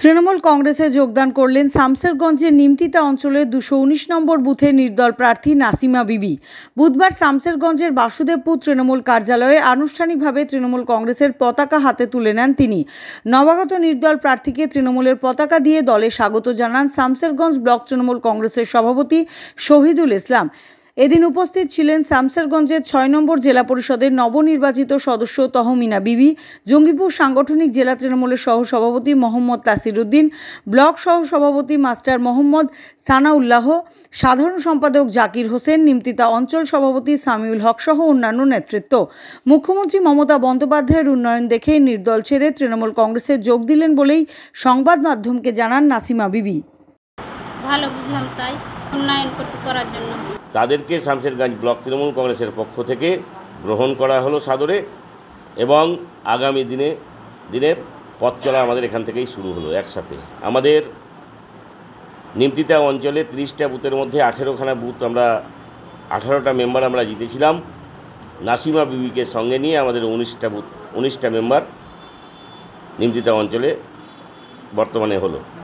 তৃণমূল কংগ্রেসে যোগদান করলেন সামসেরগঞ্জের নিমতিতা অঞ্চলের দুশো উনিশ নম্বর বুথের নির্দল প্রার্থী নাসিমা বিবি বুধবার শামসেরগঞ্জের বাসুদেবপুর তৃণমূল কার্যালয়ে আনুষ্ঠানিকভাবে তৃণমূল কংগ্রেসের পতাকা হাতে তুলে নেন তিনি নবাগত নির্দল প্রার্থীকে তৃণমূলের পতাকা দিয়ে দলে স্বাগত জানান সামসেরগঞ্জ ব্লক তৃণমূল কংগ্রেসের সভাপতি শহীদুল ইসলাম এদিন উপস্থিত ছিলেন সামসারগঞ্জের ছয় নম্বর জেলা পরিষদের নবনির্বাচিত সদস্য তহমিনা বিবি জঙ্গিপুর সাংগঠনিক জেলা তৃণমূলের সহসভাপতি মোহাম্মদ তাসিরুদ্দিন ব্লক সহসভাপতি মাস্টার মোহাম্মদ সানাউল্লাহ সাধারণ সম্পাদক জাকির হোসেন নিমতিতা অঞ্চল সভাপতি সামিউল হক সহ অন্যান্য নেতৃত্ব মুখ্যমন্ত্রী মমতা বন্দ্যোপাধ্যায়ের উন্নয়ন দেখে নির্দল ছেড়ে তৃণমূল কংগ্রেসে যোগ দিলেন বলেই সংবাদ মাধ্যমকে জানান নাসিমা বিবি ভালো বুঝলাম তাই উন্নয়ন করার জন্য তাদেরকে শামশেরগঞ্জ ব্লক তৃণমূল কংগ্রেসের পক্ষ থেকে গ্রহণ করা হলো সাদরে এবং আগামী দিনে দিনের পথ চলা আমাদের এখান থেকেই শুরু হলো একসাথে আমাদের নিমতিতা অঞ্চলে ত্রিশটা বুথের মধ্যে আঠেরোখানা বুথ আমরা আঠারোটা মেম্বার আমরা জিতেছিলাম নাসিমা বিবিকে সঙ্গে নিয়ে আমাদের উনিশটা বুথ উনিশটা মেম্বার নিমতিতা অঞ্চলে বর্তমানে হলো